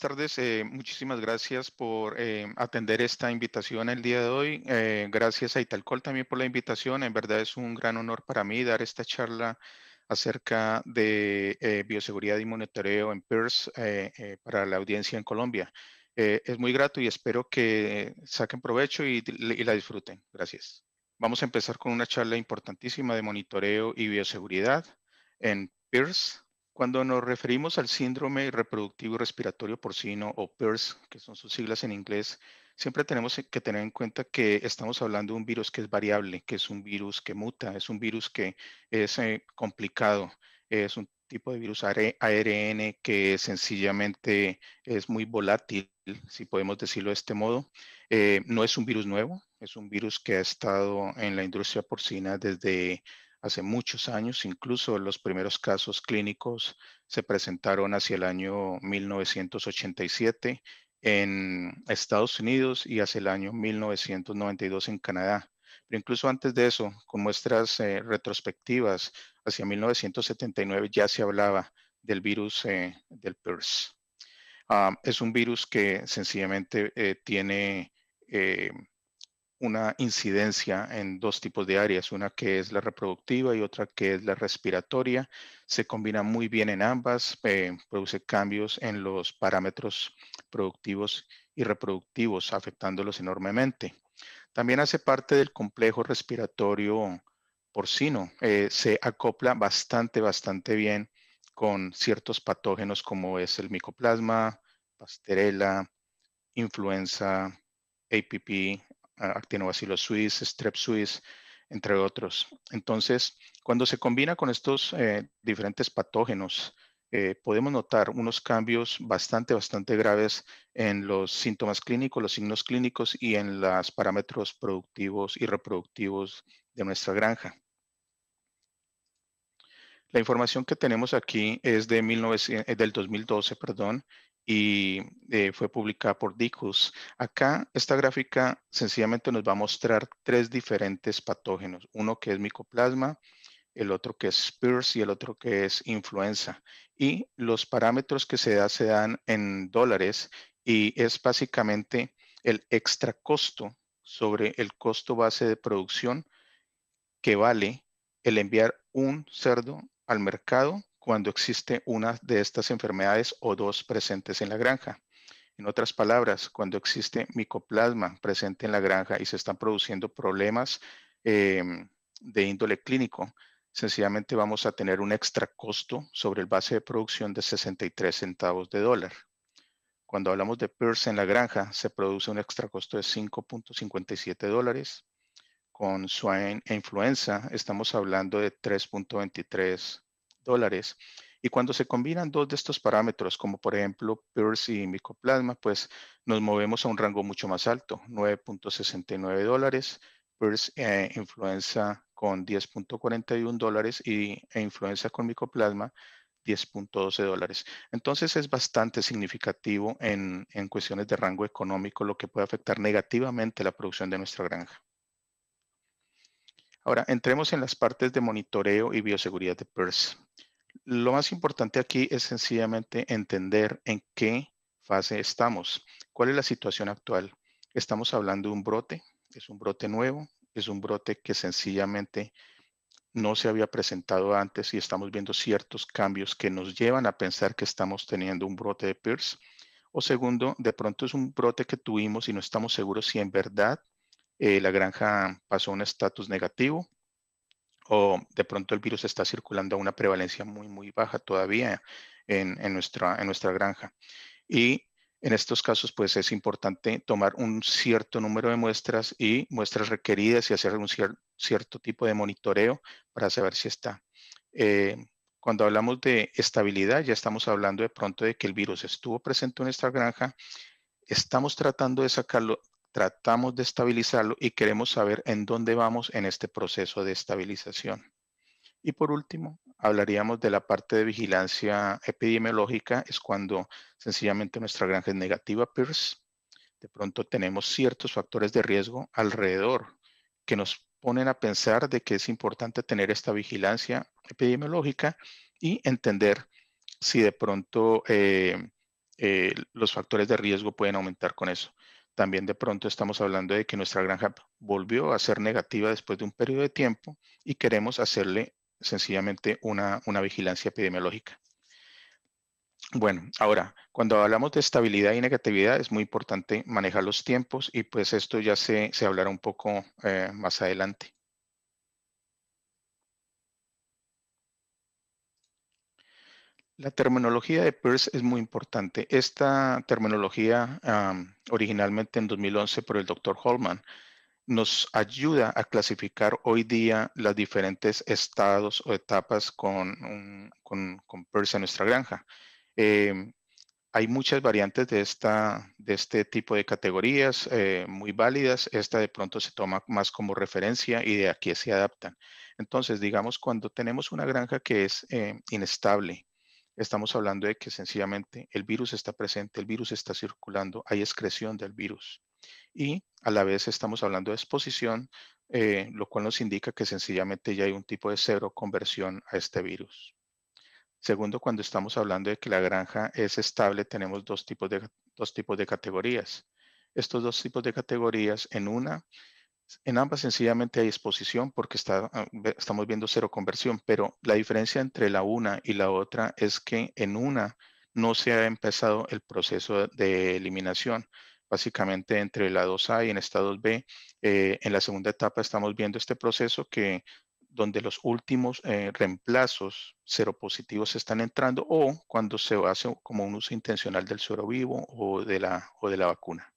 buenas tardes. Eh, muchísimas gracias por eh, atender esta invitación el día de hoy. Eh, gracias a Italcol también por la invitación. En verdad es un gran honor para mí dar esta charla acerca de bioseguridad y monitoreo en PIRS e para la audiencia en Colombia. es muy grato y espero que saquen provecho y, la disfruten. Gracias. Vamos a empezar con una charla importantísima de monitoreo y bioseguridad en PIRS. E cuando nos referimos al síndrome reproductivo respiratorio porcino o PERS, que son sus siglas en inglés, siempre tenemos que tener en cuenta que estamos hablando de un virus que es variable, que es un virus que muta, es un virus que es eh, complicado, es un tipo de virus ARN que sencillamente es muy volátil, si podemos decirlo de este modo. Eh, no es un virus nuevo, es un virus que ha estado en la industria porcina desde hace muchos años, incluso los primeros casos clínicos se presentaron hacia el año 1987 en Estados Unidos y hacia el año 1992 en Canadá. Pero incluso antes de eso, con muestras eh, retrospectivas, hacia 1979 ya se hablaba del virus eh, del PERS. Ah, es un virus que sencillamente eh, tiene una incidencia en dos tipos de áreas, una que es la reproductiva y otra que es la respiratoria. Se combina muy bien en ambas, eh, produce cambios en los parámetros productivos y reproductivos, afectándolos enormemente. También hace parte del complejo respiratorio porcino. Eh, se acopla bastante, bastante bien con ciertos patógenos como es el micoplasma, pasterela, influenza, APP, actinobacillus suis, strep suis, entre otros. Entonces, cuando se combina con estos eh, diferentes patógenos, eh, podemos notar unos cambios bastante, bastante graves en los síntomas clínicos, los signos clínicos y en los parámetros productivos y reproductivos de nuestra granja. La información que tenemos aquí es de eh, del 2012, perdón, y eh, fue publicada por Dicus. Acá esta gráfica sencillamente nos va a mostrar tres diferentes patógenos, uno que es micoplasma, el otro que es spurs y el otro que es influenza. Y los parámetros que se, da, se dan en dólares y es básicamente el extra costo sobre el costo base de producción que vale el enviar un cerdo al mercado cuando existe una de estas enfermedades o dos presentes en la granja. En otras palabras, cuando existe micoplasma presente en la granja y se están produciendo problemas em, de índole clínico, sencillamente vamos a tener un extra costo sobre el base de producción de 63 centavos de dólar. Cuando hablamos de PIRS en la granja, se produce un extra costo de 5.57 dólares. Con swine e influenza, estamos hablando de 3.23 y cuando se combinan dos de estos parámetros, como por ejemplo PIRS e e y micoplasma, pues nos movemos a un rango mucho más alto, 9.69 dólares, PIRS e influenza con 10.41 dólares y, e influenza con micoplasma 10.12 dólares. Entonces es bastante significativo en cuestiones de rango económico, lo que puede afectar negativamente la producción de nuestra granja. Ahora, entremos en las partes de monitoreo y bioseguridad de PERS. Lo más importante aquí es sencillamente entender en qué fase estamos, cuál es la situación actual. Estamos hablando de un brote, es un brote nuevo, es un brote que sencillamente no se había presentado antes y estamos viendo ciertos cambios que nos llevan a pensar que estamos teniendo un brote de PIRS. O segundo, de pronto es un brote que tuvimos y no estamos seguros si en verdad eh, la granja pasó a un estatus negativo o de pronto el virus está circulando a una prevalencia muy, muy baja todavía en, nuestra, en nuestra granja. Y en estos casos, pues es importante tomar un cierto número de muestras y muestras requeridas y hacer un cierto tipo de monitoreo para saber si está. Eh, cuando hablamos de estabilidad, ya estamos hablando de pronto de que el virus estuvo presente en nuestra granja, estamos tratando de sacarlo tratamos de estabilizarlo y queremos saber en dónde vamos en este proceso de estabilización. Y por último, hablaríamos de la parte de vigilancia epidemiológica, es cuando sencillamente nuestra granja es negativa PIRS. De pronto tenemos ciertos factores de riesgo alrededor que nos ponen a pensar de que es importante tener esta vigilancia epidemiológica y entender si de pronto eh, eh, los factores de riesgo pueden aumentar con eso también de pronto estamos hablando de que nuestra granja volvió a ser negativa después de un periodo de tiempo y queremos hacerle sencillamente una, vigilancia epidemiológica. Bueno, ahora, cuando hablamos de estabilidad y negatividad, es muy importante manejar los tiempos y pues esto ya se, hablará un poco eh, más adelante. La terminología de Pers es muy importante. Esta terminología, originalmente en 2011 por el doctor Holman, nos ayuda a clasificar hoy día las diferentes estados o etapas con, Pers en nuestra granja. Em, hay muchas variantes de, esta, de este tipo de categorías eh, muy válidas. Esta de pronto se toma más como referencia y de aquí se adaptan. Entonces, digamos, cuando tenemos una granja que es eh, inestable, Estamos hablando de que sencillamente el virus está presente, el virus está circulando, hay excreción del virus. Y a la vez estamos hablando de exposición, eh, lo cual nos indica que sencillamente ya hay un tipo de cero conversión a este virus. Segundo, cuando estamos hablando de que la granja es estable, tenemos dos tipos de, dos tipos de categorías. Estos dos tipos de categorías, en una en ambas sencillamente hay exposición porque ah, estamos viendo cero conversión, pero la diferencia entre la una y la otra es que en una no se ha empezado el proceso de eliminación. Básicamente entre la 2A y en esta 2B, eh, en la segunda etapa estamos viendo este proceso que donde los últimos eh, reemplazos reemplazos positivos están entrando o cuando se hace como un uso intencional del suero vivo o de la, o de la vacuna.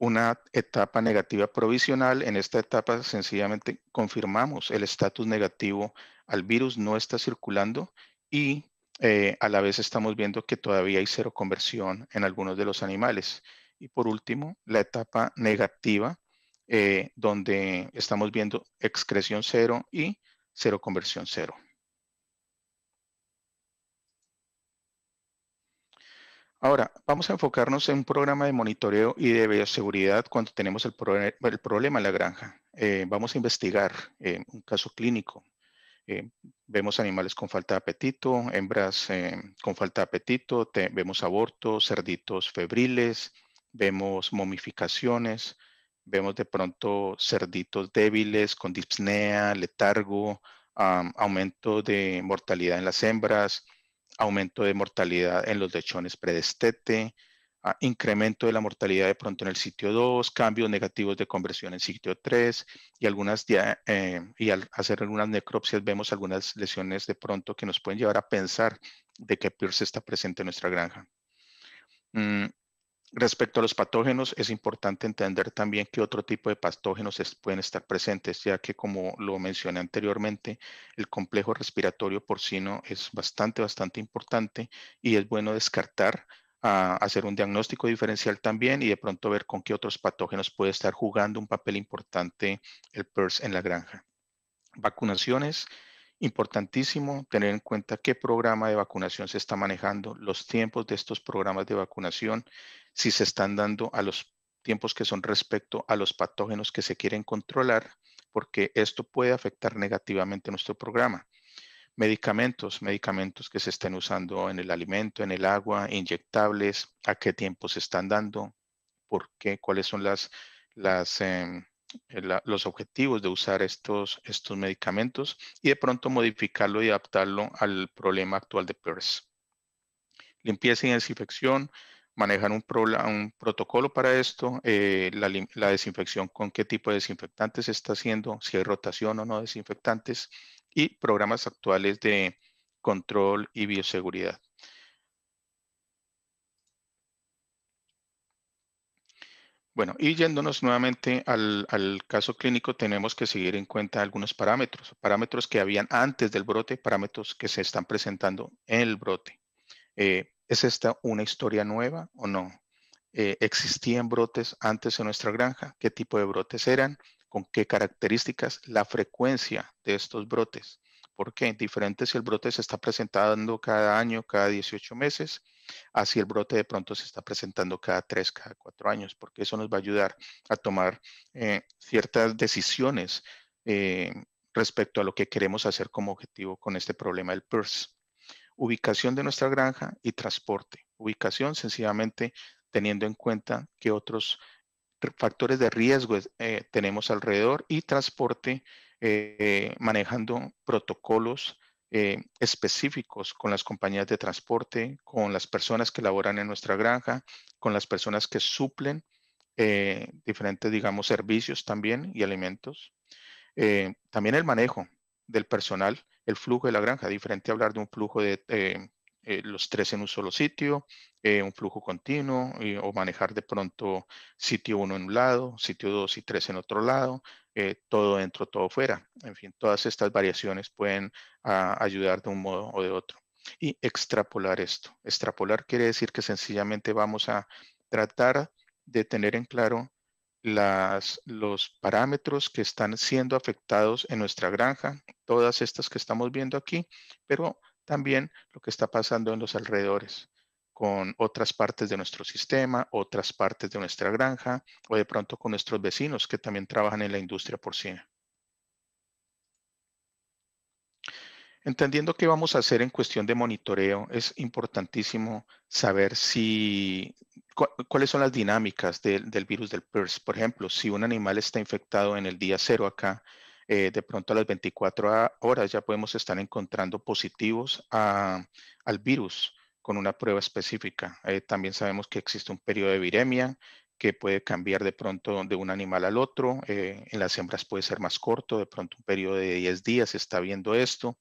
una etapa negativa provisional. En esta etapa sencillamente confirmamos el estatus negativo al virus, no está circulando y eh, a la vez estamos viendo que todavía hay cero conversión en algunos de los animales. Y por último, la etapa negativa, eh, donde estamos viendo excreción cero y cero conversión cero. Ahora, vamos a enfocarnos en un programa de monitoreo y de bioseguridad cuando tenemos el, problema en la granja. Eh, vamos a investigar eh, un caso clínico. Eh, vemos animales con falta de apetito, hembras con falta de apetito, vemos abortos, cerditos febriles, vemos momificaciones, vemos de pronto cerditos débiles con dispnea, letargo, aumento de mortalidad en las hembras, aumento de mortalidad en los lechones predestete, ah, incremento de la mortalidad de pronto en el sitio 2, cambios negativos de conversión en sitio 3 y, algunas, eh, y al hacer algunas necropsias vemos algunas lesiones de pronto que nos pueden llevar a pensar de que Pierce está presente en nuestra granja. Mm, Respecto a los patógenos, es importante entender también qué otro tipo de patógenos pueden estar presentes, ya que como lo mencioné anteriormente, el complejo respiratorio porcino es bastante, bastante importante y es bueno descartar, ah, hacer un diagnóstico diferencial también y de pronto ver con qué otros patógenos puede estar jugando un papel importante el PERS en la granja. Vacunaciones, Importantísimo tener en cuenta qué programa de vacunación se está manejando, los tiempos de estos programas de vacunación si se están dando a los tiempos que son respecto a los patógenos que se quieren controlar, porque esto puede afectar negativamente nuestro programa. Medicamentos, medicamentos que se estén usando en el alimento, en el agua, inyectables, a qué tiempos se están dando, por qué, cuáles son las, em, eh, los objetivos de usar estos, estos medicamentos y de pronto modificarlo y adaptarlo al problema actual de PERS. Limpieza y desinfección, manejan un, protocolo para esto, eh, la, desinfección, con qué tipo de desinfectantes se está haciendo, si hay rotación o no de desinfectantes, y programas actuales de control y bioseguridad. Bueno, y yéndonos nuevamente al, caso clínico, tenemos que seguir en cuenta algunos parámetros, parámetros que habían antes del brote, parámetros que se están presentando en el brote. Eh, ¿Es esta una historia nueva o no? Eh, ¿Existían brotes antes en nuestra granja? ¿Qué tipo de brotes eran? ¿Con qué características? La frecuencia de estos brotes. ¿Por qué? Diferente si el brote se está presentando cada año, cada 18 meses, así el brote de pronto se está presentando cada 3, cada 4 años, porque eso nos va a ayudar a tomar eh, ciertas decisiones eh, respecto a lo que queremos hacer como objetivo con este problema del pers ubicación de nuestra granja y transporte. Ubicación sencillamente teniendo en cuenta que otros factores de riesgo eh, tenemos alrededor y transporte eh, manejando protocolos eh, específicos con las compañías de transporte, con las personas que laboran en nuestra granja, con las personas que suplen diferentes, digamos, servicios también y alimentos. también el manejo del personal el flujo de la granja, diferente hablar de un flujo de eh, eh, los tres en un solo sitio, eh, un flujo continuo, o manejar de pronto sitio uno en un lado, sitio dos y tres en otro lado, todo dentro, todo fuera. En fin, todas estas variaciones pueden ah, ayudar de un modo o de otro. Y extrapolar esto. Extrapolar quiere decir que sencillamente vamos a tratar de tener en claro las, los parámetros que están siendo afectados en nuestra granja todas estas que estamos viendo aquí, pero también lo que está pasando en los alrededores con otras partes de nuestro sistema, otras partes de nuestra granja o de pronto con nuestros vecinos que también trabajan en la industria porcina. Entendiendo qué vamos a hacer en cuestión de monitoreo, es importantísimo saber si, cuáles son las dinámicas del virus del PERS. Por ejemplo, si un animal está infectado en el día cero acá, eh, de pronto a las 24 horas ya podemos estar encontrando positivos al virus con una prueba específica. Eh, también sabemos que existe un periodo de viremia que puede cambiar de pronto de un animal al otro. Eh, en las hembras puede ser más corto, de pronto un periodo de 10 días se está viendo esto.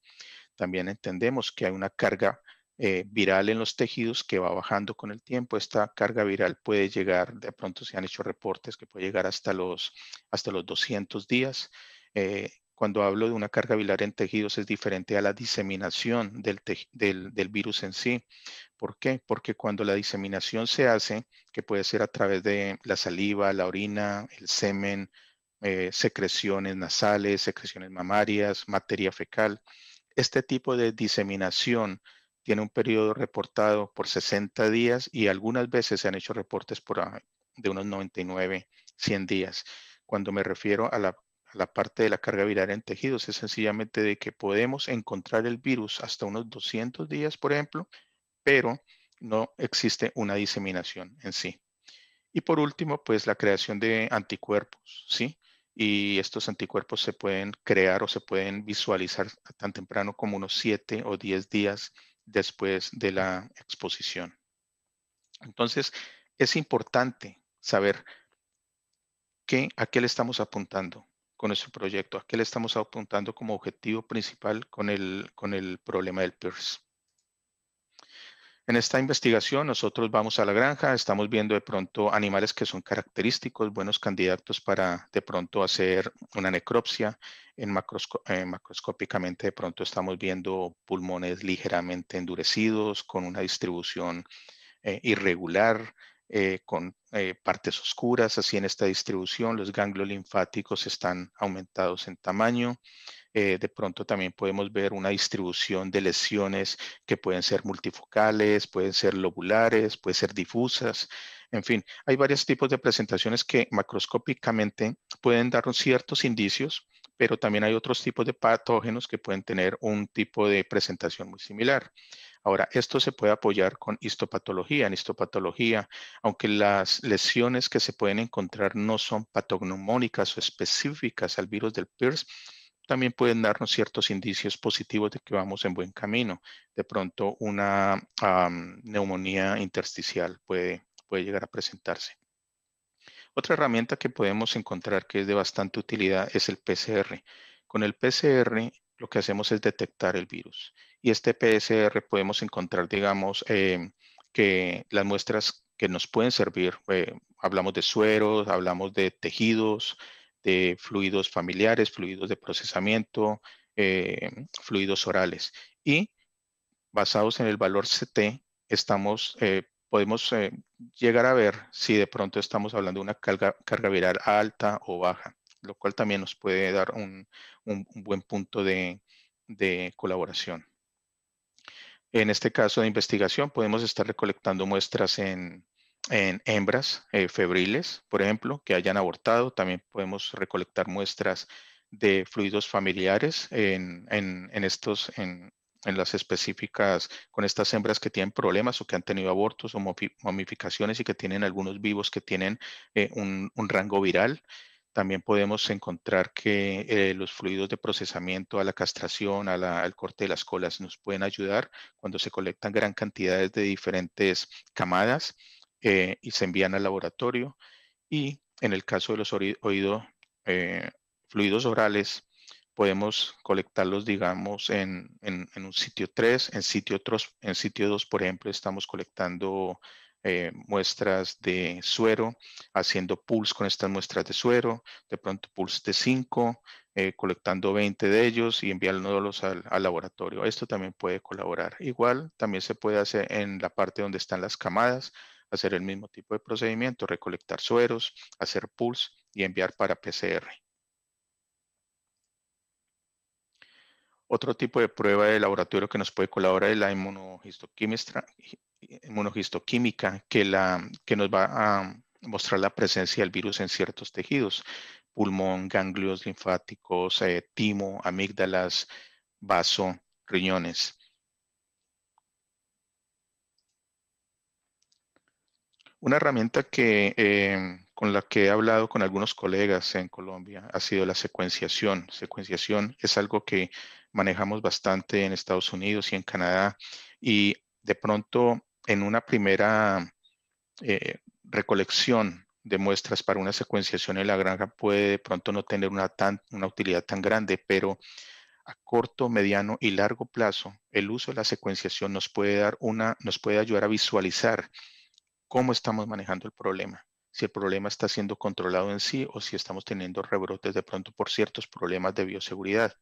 También entendemos que hay una carga viral en los tejidos que va bajando con el tiempo. Esta carga viral puede llegar, de pronto se han hecho reportes que puede llegar hasta los, hasta los 200 días eh, cuando hablo de una carga bilar en tejidos es diferente a la diseminación del, virus en sí. ¿Por qué? Porque cuando la diseminación se hace, que puede ser a través de la saliva, la orina, el semen, eh, secreciones nasales, secreciones mamarias, materia fecal, este tipo de diseminación tiene un periodo reportado por 60 días y algunas veces se han hecho reportes por, ah, de unos 99, 100 días. Cuando me refiero a la la parte de la carga viral en tejidos es sencillamente de que podemos encontrar el virus hasta unos 200 días, por ejemplo, pero no existe una diseminación en sí. Y por último, pues la creación de anticuerpos, ¿sí? Y estos anticuerpos se pueden crear o se pueden visualizar tan temprano como unos 7 o 10 días después de la exposición. Entonces, es importante saber a qué le estamos apuntando con nuestro proyecto? ¿A qué le estamos apuntando como objetivo principal con el, con el problema del PIRS? En esta investigación nosotros vamos a la granja, estamos viendo de pronto animales que son característicos, buenos candidatos para de pronto hacer una necropsia. En eh, macroscópicamente de pronto estamos viendo pulmones ligeramente endurecidos con una distribución eh, irregular, eh, con eh, partes oscuras, así en esta distribución los ganglios linfáticos están aumentados en tamaño. Eh, de pronto también podemos ver una distribución de lesiones que pueden ser multifocales, pueden ser lobulares, pueden ser difusas. En fin, hay varios tipos de presentaciones que macroscópicamente pueden dar ciertos indicios, pero también hay otros tipos de patógenos que pueden tener un tipo de presentación muy similar. Ahora, esto se puede apoyar con histopatología. En histopatología, aunque las lesiones que se pueden encontrar no son patognomónicas o específicas al virus del PIRS, también pueden darnos ciertos indicios positivos de que vamos en buen camino. De pronto, una neumonía intersticial puede, puede llegar a presentarse. Otra herramienta que podemos encontrar que es de bastante utilidad es el PCR. Con el PCR lo que hacemos es detectar el virus. Y este PSR podemos encontrar, digamos, em, que las muestras que nos pueden servir, eh, hablamos de sueros, hablamos de tejidos, de fluidos familiares, fluidos de procesamiento, em, fluidos orales. Y basados en el valor CT, estamos, eh, podemos eh, llegar a ver si de pronto estamos hablando de una carga, carga, viral alta o baja, lo cual también nos puede dar un, un, buen punto de, colaboración. En este caso de investigación podemos estar recolectando muestras en, hembras eh, febriles, por ejemplo, que hayan abortado. También podemos recolectar muestras de fluidos familiares en, estos, en, las específicas, con estas hembras que tienen problemas o que han tenido abortos o momificaciones y que tienen algunos vivos que tienen eh, un rango viral. También podemos encontrar que eh, los fluidos de procesamiento a la castración, al corte de las colas, nos pueden ayudar cuando se colectan gran cantidades de diferentes camadas eh, y se envían al laboratorio. Y en el caso de los oído, eh, fluidos orales, podemos colectarlos, digamos, en, un sitio 3, en sitio, otros, en sitio 2, por ejemplo, estamos colectando eh, muestras de suero, haciendo pools con estas muestras de suero, de pronto pools de 5, eh, colectando 20 de ellos y enviándolos al, al, laboratorio. Esto también puede colaborar. Igual también se puede hacer en la parte donde están las camadas, hacer el mismo tipo de procedimiento, recolectar sueros, hacer pools y enviar para PCR. Otro tipo de prueba de laboratorio que nos puede colaborar es la inmunohistoquímica, que, la, que nos va a mostrar la presencia del virus en ciertos tejidos, pulmón, ganglios linfáticos, eh, timo, amígdalas, vaso, riñones. Una herramienta que, eh, con la que he hablado con algunos colegas en Colombia ha sido la secuenciación. Secuenciación es algo que manejamos bastante en Estados Unidos y en Canadá y de pronto en una primera eh, recolección de muestras para una secuenciación en la granja puede de pronto no tener una, una utilidad tan grande, pero a corto, mediano y largo plazo, el uso de la secuenciación nos puede, dar una, nos puede ayudar a visualizar cómo estamos manejando el problema, si el problema está siendo controlado en sí o si estamos teniendo rebrotes de pronto por ciertos problemas de bioseguridad.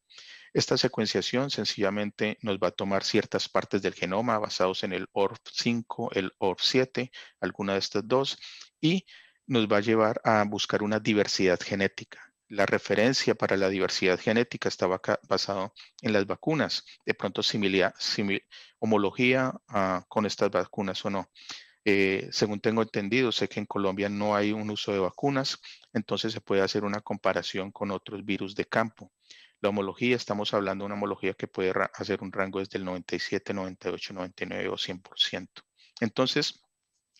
Esta secuenciación sencillamente nos va a tomar ciertas partes del genoma basados en el ORF5, el ORF7, alguna de estas dos, y nos va a llevar a buscar una diversidad genética. La referencia para la diversidad genética estaba basada en las vacunas, de pronto similia, homología ah, con estas vacunas o no. Eh, según tengo entendido, sé que en Colombia no hay un uso de vacunas, entonces se puede hacer una comparación con otros virus de campo. La homología, estamos hablando de una homología que puede hacer un rango desde el 97, 98, 99 o 100%. Entonces,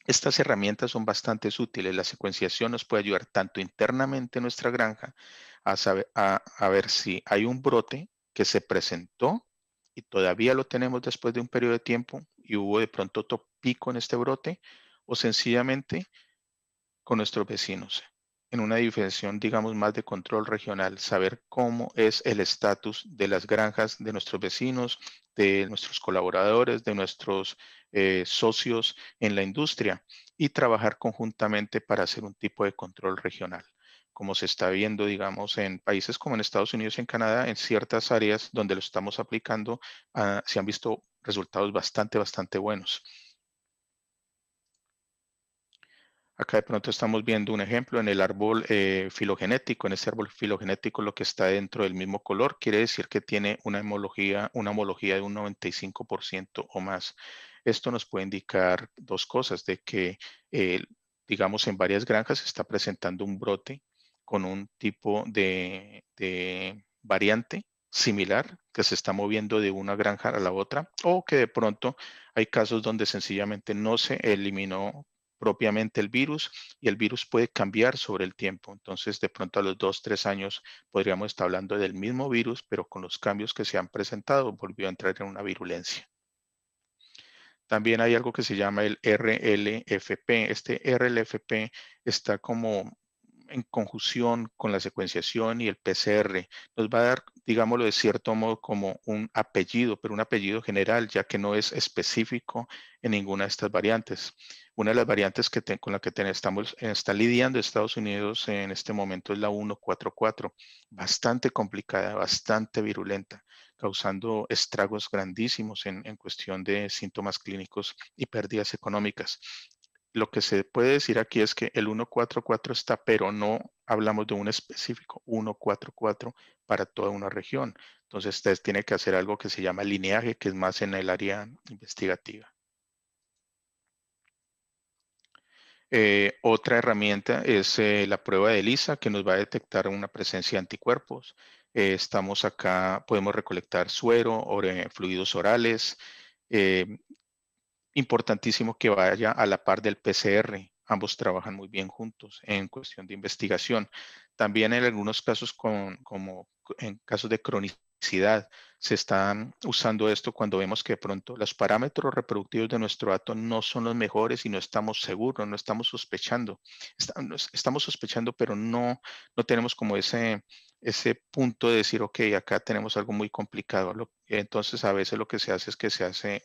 estas herramientas son bastante útiles. La secuenciación nos puede ayudar tanto internamente en nuestra granja a, saber, a, ver si hay un brote que se presentó y todavía lo tenemos después de un periodo de tiempo y hubo de pronto otro pico en este brote o sencillamente con nuestros vecinos en una dimensión, digamos, más de control regional, saber cómo es el estatus de las granjas de nuestros vecinos, de nuestros colaboradores, de nuestros eh, socios en la industria y trabajar conjuntamente para hacer un tipo de control regional como se está viendo, digamos, en países como en Estados Unidos y en Canadá, en ciertas áreas donde lo estamos aplicando, ah, se han visto resultados bastante, bastante buenos. Acá de pronto estamos viendo un ejemplo en el árbol eh, filogenético. En ese árbol filogenético lo que está dentro del mismo color quiere decir que tiene una homología, una homología de un 95% o más. Esto nos puede indicar dos cosas, de que, eh, digamos, en varias granjas se está presentando un brote con un tipo de, de variante similar que se está moviendo de una granja a la otra o que de pronto hay casos donde sencillamente no se eliminó propiamente el virus y el virus puede cambiar sobre el tiempo. Entonces, de pronto a los dos, tres años podríamos estar hablando del mismo virus, pero con los cambios que se han presentado volvió a entrar en una virulencia. También hay algo que se llama el RLFP. Este RLFP está como en conjunción con la secuenciación y el PCR, nos va a dar, digámoslo de cierto modo, como un apellido, pero un apellido general, ya que no es específico en ninguna de estas variantes. Una de las variantes con la que estamos eh, está lidiando Estados Unidos en este momento es la 144, bastante complicada, bastante virulenta, causando estragos grandísimos en cuestión de síntomas clínicos y pérdidas económicas lo que se puede decir aquí es que el 144 está, pero no hablamos de un específico 144 para toda una región. Entonces, ustedes tiene que hacer algo que se llama lineaje, que es más en el área investigativa. Eh, otra herramienta es eh, la prueba de ELISA, que nos va a detectar una presencia de anticuerpos. Eh, estamos acá, podemos recolectar suero, or, fluidos orales, importantísimo que vaya a la par del PCR. Ambos trabajan muy bien juntos en cuestión de investigación. También en algunos casos, con, como en casos de cronicidad, se están usando esto cuando vemos que de pronto los parámetros reproductivos de nuestro dato no son los mejores y no estamos seguros, no estamos sospechando. Estamos sospechando, pero no, no tenemos como ese, ese punto de decir, ok, acá tenemos algo muy complicado. entonces, a veces lo que se hace es que se hace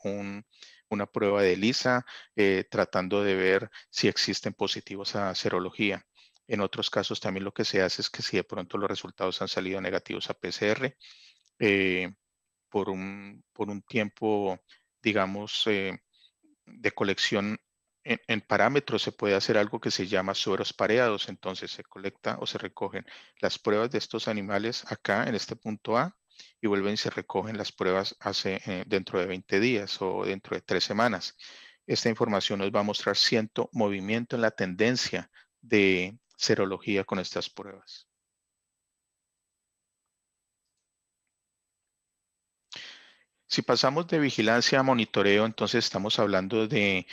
una prueba de ELISA eh, tratando de ver si existen positivos a serología. En otros casos también lo que se hace es que si de pronto los resultados han salido negativos a PCR, eh, por, un, por un tiempo, digamos, eh, de colección en, parámetros se puede hacer algo que se llama sueros pareados. Entonces se colecta o se recogen las pruebas de estos animales acá en este punto A y vuelven y se recogen las pruebas hace, eh, dentro de 20 días o dentro de 3 semanas. Esta información nos va a mostrar cierto movimiento en la tendencia de serología con estas pruebas. Si pasamos de vigilancia a monitoreo, entonces estamos hablando de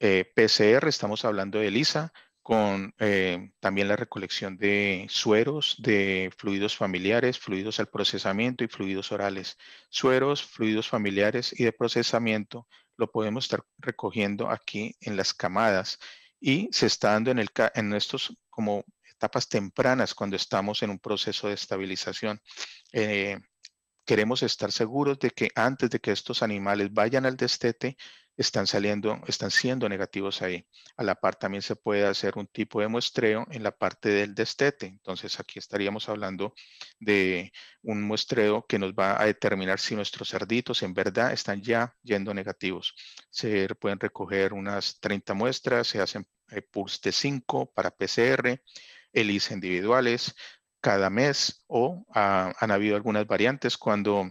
eh, PCR, estamos hablando de ELISA, con eh, también la recolección de sueros, de fluidos familiares, fluidos al procesamiento y fluidos orales. Sueros, fluidos familiares y de procesamiento lo podemos estar recogiendo aquí en las camadas y se está dando en, el, en estos como etapas tempranas cuando estamos en un proceso de estabilización. Eh, queremos estar seguros de que antes de que estos animales vayan al destete, están saliendo, están siendo negativos ahí. A la par también se puede hacer un tipo de muestreo en la parte del destete. Entonces aquí estaríamos hablando de un muestreo que nos va a determinar si nuestros cerditos en verdad están ya yendo negativos. Se pueden recoger unas 30 muestras, se hacen eh, PULS de 5 para PCR, ELIS individuales cada mes o ah, han habido algunas variantes cuando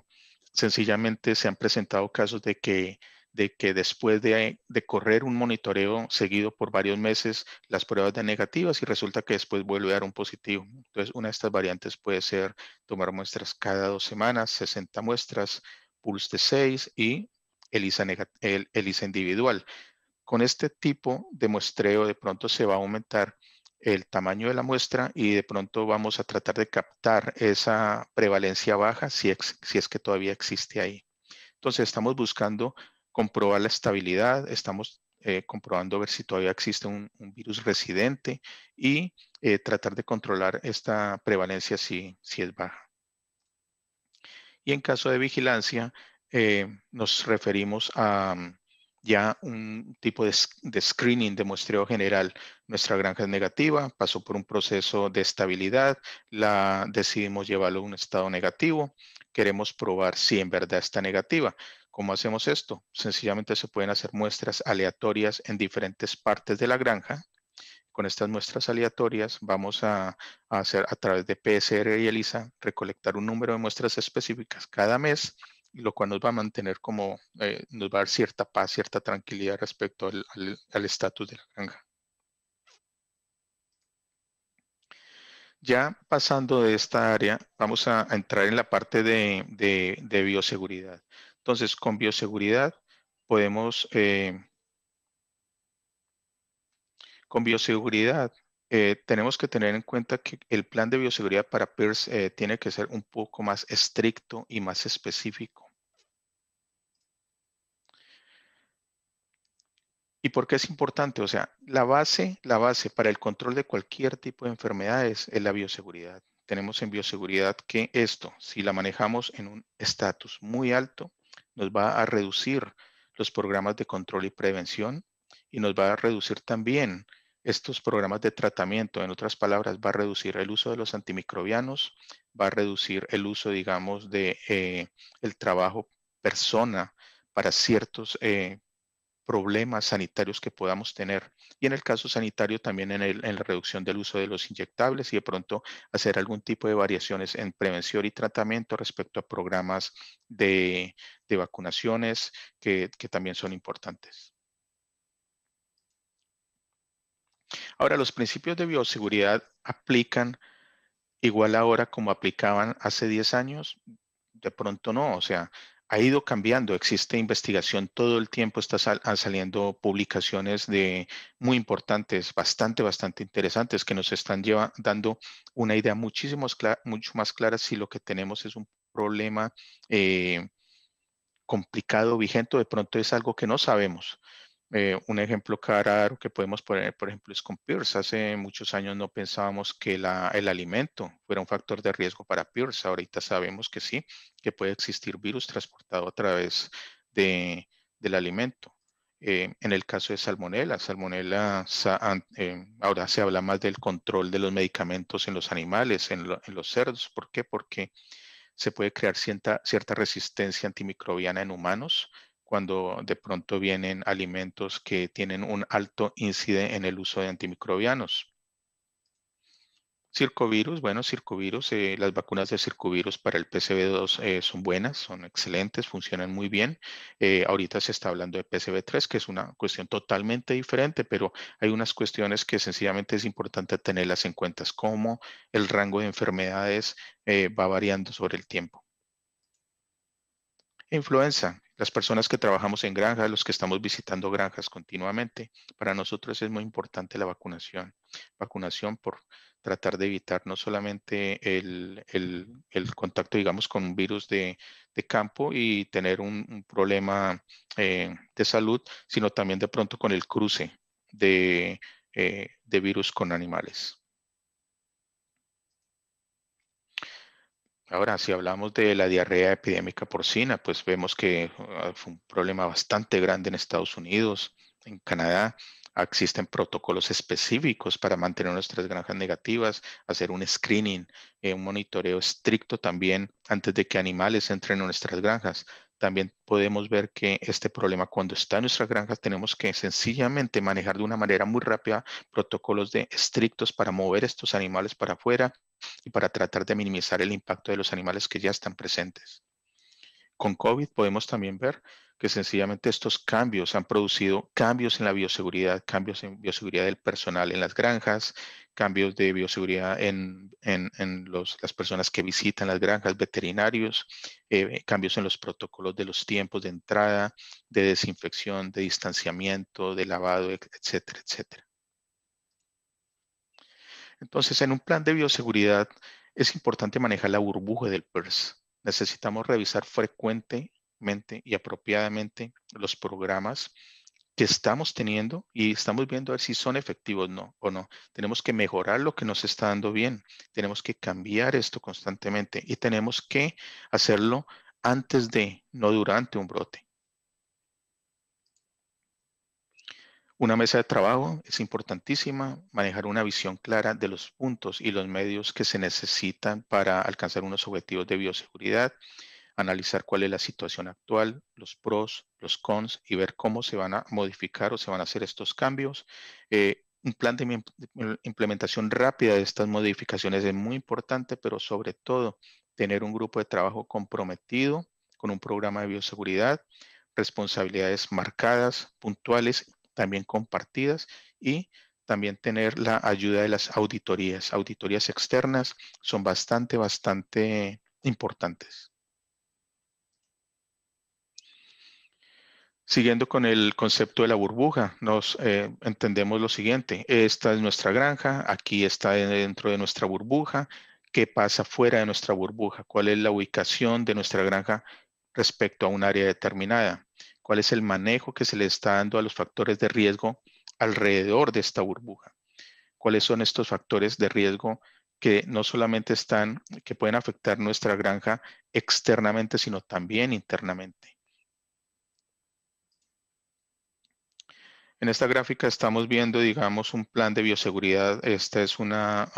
sencillamente se han presentado casos de que de que después de, de, correr un monitoreo seguido por varios meses, las pruebas de negativas y resulta que después vuelve a dar un positivo. Entonces, una de estas variantes puede ser tomar muestras cada dos semanas, 60 muestras, pulse de 6 y ELISA, el, ELISA individual. Con este tipo de muestreo, de pronto se va a aumentar el tamaño de la muestra y de pronto vamos a tratar de captar esa prevalencia baja si, si es que todavía existe ahí. Entonces, estamos buscando comprobar la estabilidad, estamos eh, comprobando ver si todavía existe un, virus residente y eh, tratar de controlar esta prevalencia si, si es baja. Y en caso de vigilancia, eh, nos referimos a mm, ya un tipo de, de, screening de muestreo general. Nuestra granja es negativa, pasó por un proceso de estabilidad, la decidimos llevarlo a un estado negativo, queremos probar si en verdad está negativa. ¿Cómo hacemos esto? Sencillamente se pueden hacer muestras aleatorias en diferentes partes de la granja. Con estas muestras aleatorias vamos a, hacer a través de PSR y ELISA recolectar un número de muestras específicas cada mes, lo cual nos va a mantener como, eh, nos va a dar cierta paz, cierta tranquilidad respecto al estatus de la granja. Ya pasando de esta área, vamos a, entrar en la parte de bioseguridad. Entonces, con bioseguridad podemos, eh, con bioseguridad eh, tenemos que tener en cuenta que el plan de bioseguridad para PIRS eh, tiene que ser un poco más estricto y más específico. ¿Y por qué es importante? O sea, la base, la base para el control de cualquier tipo de enfermedades es la bioseguridad. Tenemos en bioseguridad que esto, si la manejamos en un estatus muy alto, nos va a reducir los programas de control y prevención y nos va a reducir también estos programas de tratamiento. En otras palabras, va a reducir el uso de los antimicrobianos, va a reducir el uso, digamos, de eh, el trabajo persona para ciertos eh, problemas sanitarios que podamos tener. Y en el caso sanitario también en, la reducción del uso de los inyectables y de pronto hacer algún tipo de variaciones en prevención y tratamiento respecto a programas de, vacunaciones que, que también son importantes. Ahora, los principios de bioseguridad aplican igual ahora como aplicaban hace 10 años. De pronto no, o sea, ha ido cambiando, existe investigación todo el tiempo, están ah, saliendo publicaciones de muy importantes, bastante, bastante interesantes, que nos están dando una idea muchísimo mucho más clara si lo que tenemos es un problema eh, complicado, vigente, de pronto es algo que no sabemos. Eh, un ejemplo claro que podemos poner, por ejemplo, es con PIRS. Hace muchos años no pensábamos que el alimento fuera un factor de riesgo para PIRS. Ahorita sabemos que sí, que puede existir virus transportado a través del alimento. Eh, en el caso de salmonella, salmonella eh, ahora se habla más del control de los medicamentos en los animales, en, los cerdos. ¿Por qué? Porque se puede crear cierta resistencia antimicrobiana en humanos cuando de pronto vienen alimentos que tienen un alto índice en el uso de antimicrobianos. Circovirus, bueno, circovirus, eh, las vacunas de circovirus para el pcb 2 eh, son buenas, son excelentes, funcionan muy bien. Eh, ahorita se está hablando de pcb 3 que es una cuestión totalmente diferente, pero hay unas cuestiones que sencillamente es importante tenerlas en cuenta, como el rango de enfermedades va variando sobre el tiempo. Influenza. Las personas que trabajamos en granjas, los que estamos visitando granjas continuamente, para nosotros es muy importante la vacunación. Vacunación por tratar de evitar no solamente el, contacto, digamos, con un virus de, campo y tener un, problema eh, de salud, sino también de pronto con el cruce de eh, virus con animales. Ahora, si hablamos de la diarrea epidémica porcina, pues vemos que ah, fue un problema bastante grande en Estados Unidos, en Canadá. Existen protocolos específicos para mantener nuestras granjas negativas, hacer un screening, eh, un monitoreo estricto también antes de que animales entren en nuestras granjas. También podemos ver que este problema cuando está en nuestras granjas tenemos que sencillamente manejar de una manera muy rápida protocolos de estrictos para mover estos animales para afuera y para tratar de minimizar el impacto de los animales que ya están presentes. Con COVID podemos también ver que sencillamente estos cambios han producido cambios en la bioseguridad, cambios en bioseguridad del personal en las granjas, cambios de bioseguridad en, las personas que visitan las granjas, veterinarios, eh, cambios en los protocolos de los tiempos de entrada, de desinfección, de distanciamiento, de lavado, etcétera, etcétera. Entonces, en un plan de bioseguridad es importante manejar la burbuja del PERS. Necesitamos revisar frecuentemente y apropiadamente los programas que estamos teniendo y estamos viendo a ver si son efectivos o no. Tenemos que mejorar lo que nos está dando bien. Tenemos que cambiar esto constantemente y tenemos que hacerlo antes de, no durante un brote. Una mesa de trabajo es importantísima, manejar una visión clara de los puntos y los medios que se necesitan para alcanzar unos objetivos de bioseguridad, analizar cuál es la situación actual, los pros, los cons y ver cómo se van a modificar o se van a hacer estos cambios. Eh, un plan de implementación rápida de estas modificaciones es muy importante, pero sobre todo tener un grupo de trabajo comprometido con un programa de bioseguridad, responsabilidades marcadas, puntuales también compartidas y también tener la ayuda de las auditorías. Auditorías externas son bastante, bastante importantes. Siguiendo con el concepto de la burbuja, nos eh, entendemos lo siguiente. Esta es nuestra granja, aquí está dentro de nuestra burbuja. ¿Qué pasa fuera de nuestra burbuja? ¿Cuál es la ubicación de nuestra granja respecto a un área determinada? cuál es el manejo que se le está dando a los factores de riesgo alrededor de esta burbuja, cuáles son estos factores de riesgo que no solamente están, que pueden afectar nuestra granja externamente, sino también internamente. En esta gráfica estamos viendo, digamos, un plan de bioseguridad. Esta es una,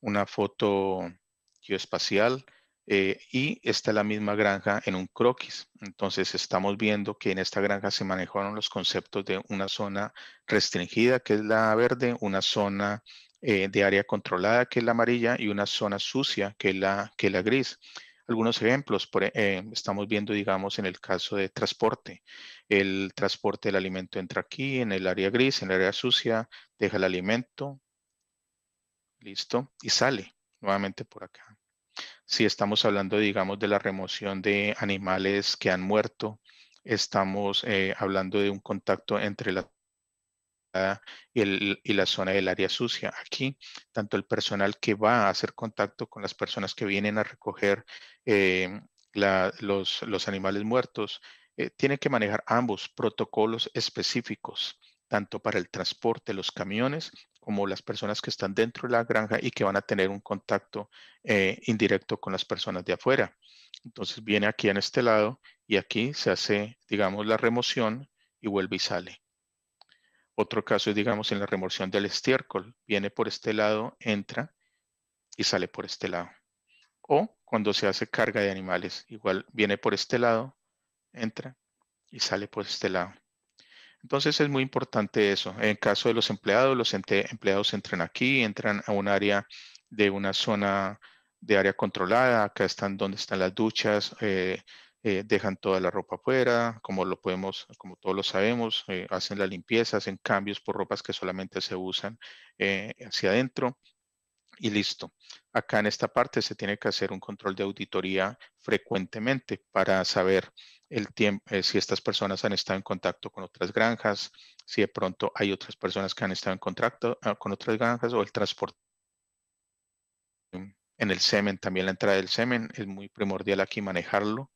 una foto geoespacial eh, y está la misma granja en un croquis. Entonces estamos viendo que en esta granja se manejaron los conceptos de una zona restringida, que es la verde, una zona eh, de área controlada, que es la amarilla, y una zona sucia, que es la, que la gris. Algunos ejemplos, e, eh, estamos viendo, digamos, en el caso de transporte. El transporte del alimento entra aquí, en el área gris, en el área sucia, deja el alimento, listo, y sale nuevamente por acá. Si estamos hablando, digamos, de la remoción de animales que han muerto, estamos eh, hablando de un contacto entre la y, el, y, la zona del área sucia. Aquí, tanto el personal que va a hacer contacto con las personas que vienen a recoger eh, los, animales muertos, eh, tiene que manejar ambos protocolos específicos, tanto para el transporte, los camiones, como las personas que están dentro de la granja y que van a tener un contacto eh, indirecto con las personas de afuera. Entonces viene aquí en este lado y aquí se hace, digamos, la remoción y vuelve y sale. Otro caso es, digamos, en la remoción del estiércol. Viene por este lado, entra y sale por este lado. O cuando se hace carga de animales, igual viene por este lado, entra y sale por este lado. Entonces es muy importante eso. En caso de los empleados, los empleados entran aquí, entran a un área de una zona de área controlada. Acá están donde están las duchas, eh, eh, dejan toda la ropa afuera, como lo podemos, como todos lo sabemos, eh, hacen la limpieza, hacen cambios por ropas que solamente se usan hacia adentro y listo. Acá en esta parte se tiene que hacer un control de auditoría frecuentemente para saber el tiempo, eh, si estas personas han estado en contacto con otras granjas, si de pronto hay otras personas que han estado en contacto ah, con otras granjas o el transporte. En el semen, también la entrada del semen es muy primordial aquí manejarlo.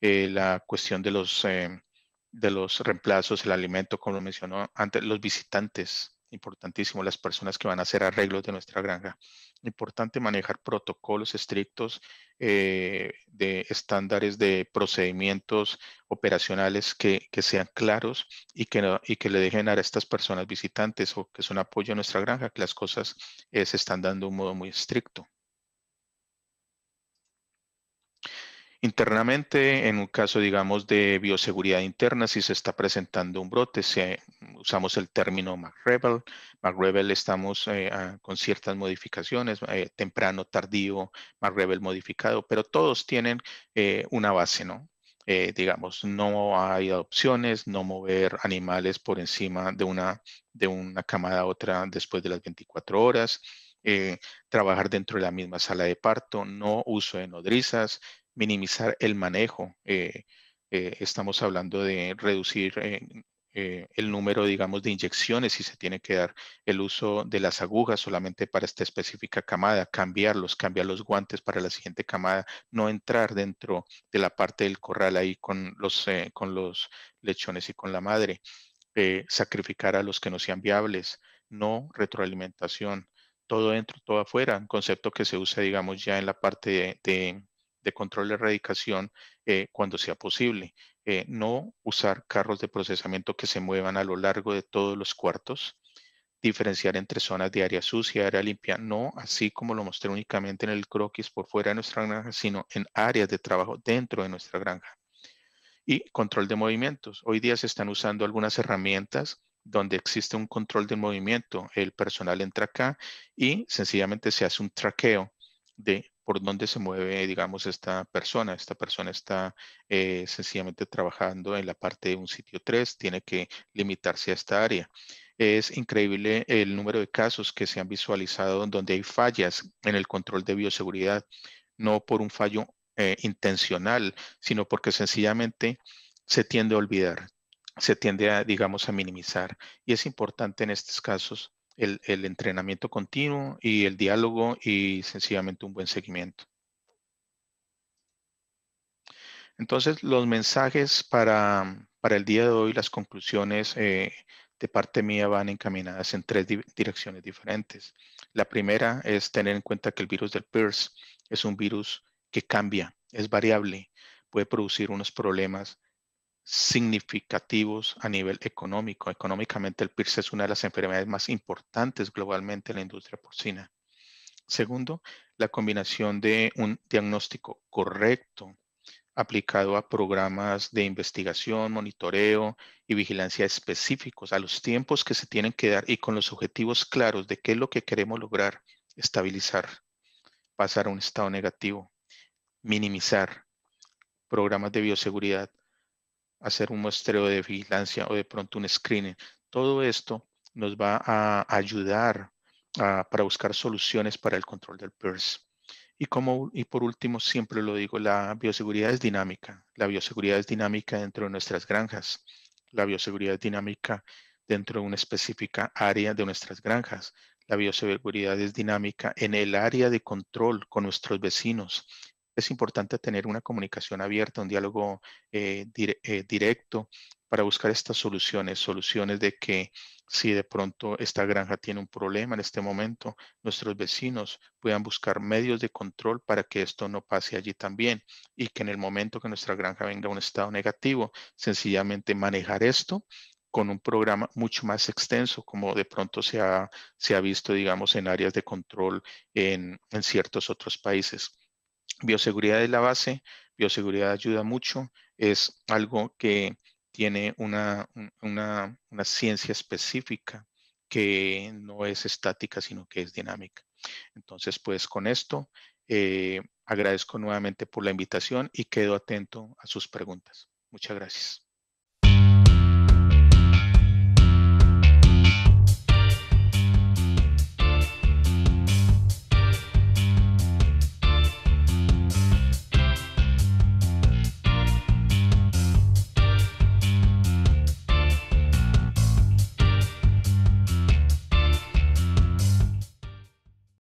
Eh, la cuestión de los, eh, de los reemplazos, el alimento, como mencionó antes, los visitantes importantísimo, las personas que van a hacer arreglos de nuestra granja. Importante manejar protocolos estrictos eh, de estándares de procedimientos operacionales que, sean claros y que, y que le dejen a estas personas visitantes o que son apoyo a nuestra granja, que las cosas eh, se están dando de un modo muy estricto. Internamente, en un caso, digamos, de bioseguridad interna, si se está presentando un brote, si usamos el término MacRebel. MacRebel estamos eh, con ciertas modificaciones, eh, temprano, tardío, MacRebel modificado, pero todos tienen eh, una base, ¿no? digamos, no hay adopciones, no mover animales por encima de una, de una camada a otra después de las 24 horas. trabajar dentro de la misma sala de parto, no uso de nodrizas, minimizar el manejo. Eh, eh, estamos hablando de reducir eh, el número, digamos, de inyecciones si se tiene que dar el uso de las agujas solamente para esta específica camada, cambiarlos, cambiar los guantes para la siguiente camada, no entrar dentro de la parte del corral ahí con los, con los lechones y con la madre, sacrificar a los que no sean viables, no retroalimentación, todo dentro, todo afuera, un concepto que se usa, digamos, ya en la parte de de control de erradicación eh, cuando sea posible. Eh, no usar carros de procesamiento que se muevan a lo largo de todos los cuartos. Diferenciar entre zonas de área sucia, área limpia, no así como lo mostré únicamente en el croquis por fuera de nuestra granja, sino en áreas de trabajo dentro de nuestra granja. Y control de movimientos. Hoy día se están usando algunas herramientas donde existe un control del movimiento. El personal entra acá y sencillamente se hace un traqueo de por dónde se mueve, digamos, esta persona. Esta persona está eh, sencillamente trabajando en la parte de un sitio 3, tiene que limitarse a esta área. Es increíble el número de casos que se han visualizado donde hay fallas en el control de bioseguridad, no por un fallo eh, intencional, sino porque sencillamente se tiende a olvidar, se tiende a, digamos, a minimizar. Y es importante en estos casos el, entrenamiento continuo y el diálogo y sencillamente un buen seguimiento. Entonces, los mensajes para, el día de hoy, las conclusiones eh, de parte mía van encaminadas en tres direcciones diferentes. La primera es tener en cuenta que el virus del PIRS es un virus que cambia, es variable, puede producir unos problemas significativos a nivel económico. Económicamente, el PIRS es una de las enfermedades más importantes globalmente en la industria porcina. Segundo, la combinación de un diagnóstico correcto aplicado a programas de investigación, monitoreo y vigilancia específicos, a los tiempos que se tienen que dar y con los objetivos claros de qué es lo que queremos lograr, estabilizar, pasar a un estado negativo, minimizar, programas de bioseguridad hacer un muestreo de vigilancia o de pronto un screening. Todo esto nos va a ayudar para buscar soluciones para el control del PERS. Y, como, y por último, siempre lo digo, la bioseguridad es dinámica. La bioseguridad es dinámica dentro de nuestras granjas. La bioseguridad es dinámica dentro de una específica área de nuestras granjas. La bioseguridad es dinámica en el área de control con nuestros vecinos es importante tener una comunicación abierta, un diálogo eh, eh, directo para buscar estas soluciones, soluciones de que si de pronto esta granja tiene un problema en este momento, nuestros vecinos puedan buscar medios de control para que esto no pase allí también y que en el momento que nuestra granja venga a un estado negativo, sencillamente manejar esto con un programa mucho más extenso, como de pronto se ha, visto, digamos, en áreas de control en ciertos otros países. Bioseguridad es la base, bioseguridad ayuda mucho, es algo que tiene una, ciencia específica que no es estática, sino que es dinámica. Entonces, pues con esto eh, agradezco nuevamente por la invitación y quedo atento a sus preguntas. Muchas gracias.